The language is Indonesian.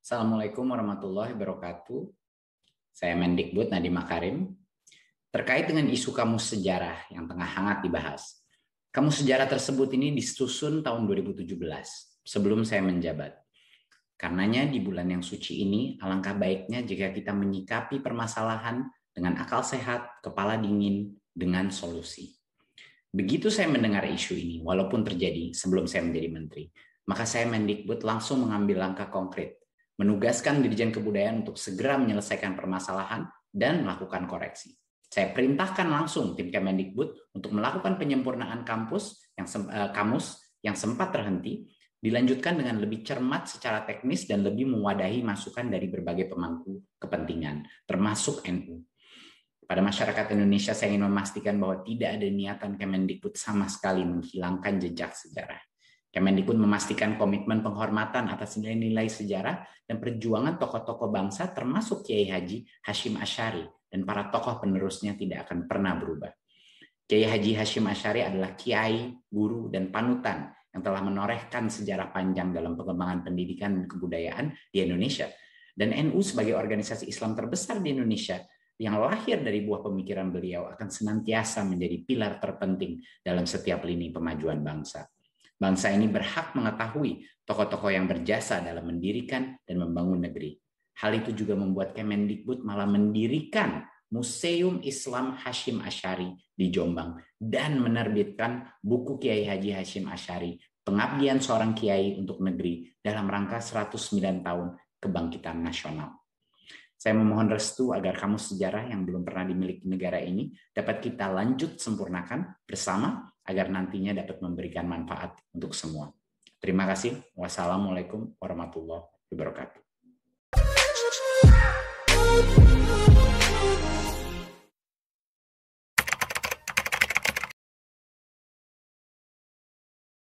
Assalamualaikum warahmatullahi wabarakatuh. Saya Mendikbud Nadiem Makarim. Terkait dengan isu kamus sejarah yang tengah hangat dibahas. Kamus sejarah tersebut ini disusun tahun 2017 sebelum saya menjabat. Karenanya di bulan yang suci ini alangkah baiknya jika kita menyikapi permasalahan dengan akal sehat, kepala dingin, dengan solusi. Begitu saya mendengar isu ini, walaupun terjadi sebelum saya menjadi menteri, maka saya Mendikbud langsung mengambil langkah konkret menugaskan Dirjen Kebudayaan untuk segera menyelesaikan permasalahan dan melakukan koreksi. Saya perintahkan langsung tim Kemendikbud untuk melakukan penyempurnaan kampus yang eh, kamus yang sempat terhenti, dilanjutkan dengan lebih cermat secara teknis dan lebih mewadahi masukan dari berbagai pemangku kepentingan, termasuk NU. Pada masyarakat Indonesia, saya ingin memastikan bahwa tidak ada niatan Kemendikbud sama sekali menghilangkan jejak sejarah. Kemendikbud memastikan komitmen penghormatan atas nilai-nilai sejarah dan perjuangan tokoh-tokoh bangsa termasuk Kiai Haji Hashim Ashari dan para tokoh penerusnya tidak akan pernah berubah. Kiai Haji Hashim Ashari adalah kiai, guru, dan panutan yang telah menorehkan sejarah panjang dalam pengembangan pendidikan dan kebudayaan di Indonesia. Dan NU sebagai organisasi Islam terbesar di Indonesia yang lahir dari buah pemikiran beliau akan senantiasa menjadi pilar terpenting dalam setiap lini pemajuan bangsa. Bangsa ini berhak mengetahui tokoh-tokoh yang berjasa dalam mendirikan dan membangun negeri. Hal itu juga membuat Kemendikbud malah mendirikan Museum Islam Hashim Ashari di Jombang dan menerbitkan buku Kiai Haji Hashim Ashari, pengabdian seorang kiai untuk negeri dalam rangka 109 tahun kebangkitan nasional. Saya memohon restu agar kamus sejarah yang belum pernah dimiliki negara ini dapat kita lanjut sempurnakan bersama agar nantinya dapat memberikan manfaat untuk semua. Terima kasih. Wassalamualaikum warahmatullahi wabarakatuh.